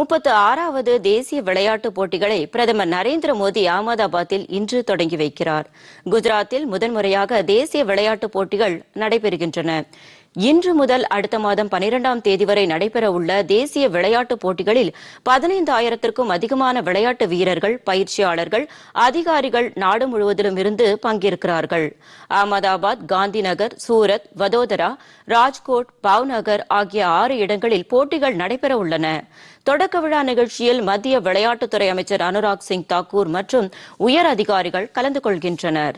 முப்பத்து ஆறாவது தேசிய விளையாட்டுப் போட்டிகளை பிரதமர் நரேந்திர மோடி அகமதாபாத்தில் இன்று தொடங்கி வைக்கிறார் குஜராத்தில் முதன்முறையாக தேசிய விளையாட்டுப் போட்டிகள் நடைபெறுகின்றன இன்று முதல் அடுத்த மாதம் பனிரெண்டாம் தேதி வரை நடைபெறவுள்ள தேசிய விளையாட்டுப் போட்டிகளில் பதினைந்து ஆயிரத்திற்கும் அதிகமான விளையாட்டு வீரர்கள் பயிற்சியாளர்கள் அதிகாரிகள் நாடு முழுவதிலும் இருந்து பங்கேற்கிறார்கள் அகமதாபாத் காந்திநகர் சூரத் வதோதரா ராஜ்கோட் பாவ்நகர் ஆகிய ஆறு இடங்களில் போட்டிகள் நடைபெறவுள்ளன தொடக்க விழா நிகழ்ச்சியில் மத்திய விளையாட்டுத்துறை அமைச்சர் அனுராக் சிங் தாக்கூர் மற்றும் உயர் அதிகாரிகள் கலந்து கொள்கின்றனா்